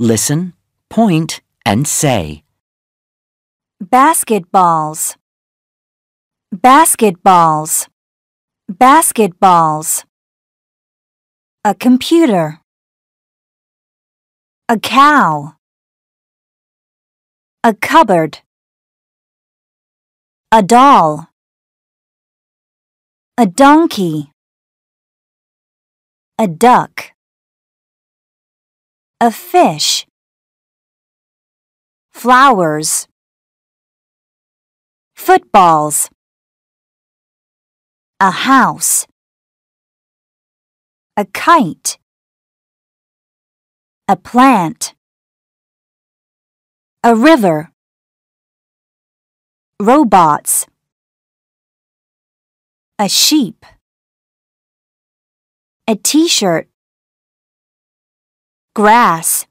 Listen, point, and say. Basketballs. Basketballs. Basketballs. A computer. A cow. A cupboard. A doll. A donkey. A duck. A fish. Flowers. Footballs. A house. A kite. A plant. A river. Robots. A sheep. A t-shirt grass